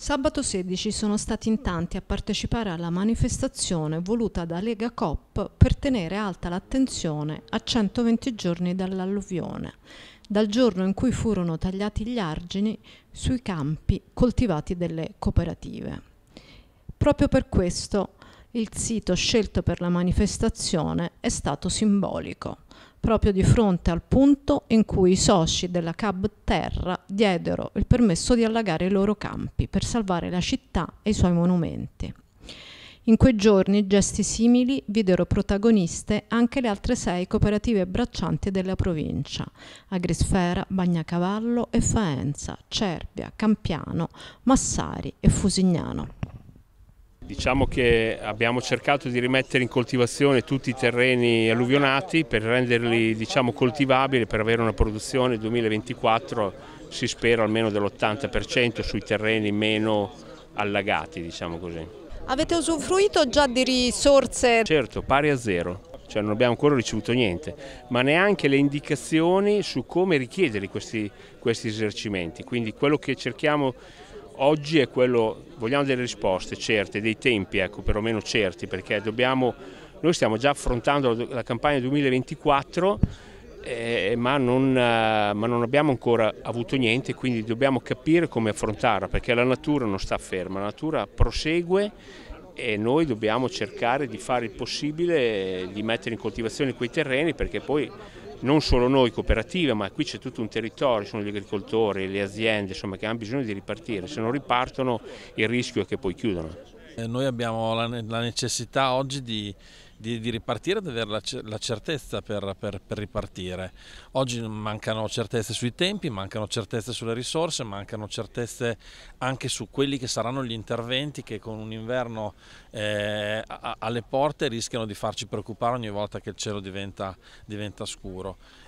Sabato 16 sono stati in tanti a partecipare alla manifestazione voluta da Lega Cop per tenere alta l'attenzione a 120 giorni dall'alluvione, dal giorno in cui furono tagliati gli argini sui campi coltivati delle cooperative. Proprio per questo il sito scelto per la manifestazione è stato simbolico, proprio di fronte al punto in cui i soci della Cab Terra diedero il permesso di allagare i loro campi per salvare la città e i suoi monumenti. In quei giorni gesti simili videro protagoniste anche le altre sei cooperative braccianti della provincia, Agrisfera, Bagnacavallo e Faenza, Cervia, Campiano, Massari e Fusignano. Diciamo che abbiamo cercato di rimettere in coltivazione tutti i terreni alluvionati per renderli diciamo, coltivabili, per avere una produzione 2024 si spera almeno dell'80% sui terreni meno allagati. Diciamo Avete usufruito già di risorse? Certo, pari a zero cioè non abbiamo ancora ricevuto niente, ma neanche le indicazioni su come richiedere questi, questi esercimenti. Quindi quello che cerchiamo oggi è quello, vogliamo delle risposte certe, dei tempi ecco, perlomeno certi, perché dobbiamo, noi stiamo già affrontando la campagna 2024 eh, ma, non, eh, ma, non, abbiamo ancora avuto niente, quindi dobbiamo capire come affrontarla, perché la natura non sta ferma, la natura prosegue e noi dobbiamo cercare di fare il possibile di mettere in coltivazione quei terreni perché poi non solo noi cooperative ma qui c'è tutto un territorio, sono gli agricoltori, le aziende insomma, che hanno bisogno di ripartire, se non ripartono il rischio è che poi chiudano. Eh, noi abbiamo la, la necessità oggi di, di, di, ripartire, di avere la, la certezza per, per, per, ripartire. Oggi mancano certezze sui tempi, mancano certezze sulle risorse, mancano certezze anche su quelli che saranno gli interventi che con un inverno eh, a, alle porte rischiano di farci preoccupare ogni volta che il cielo diventa, diventa scuro.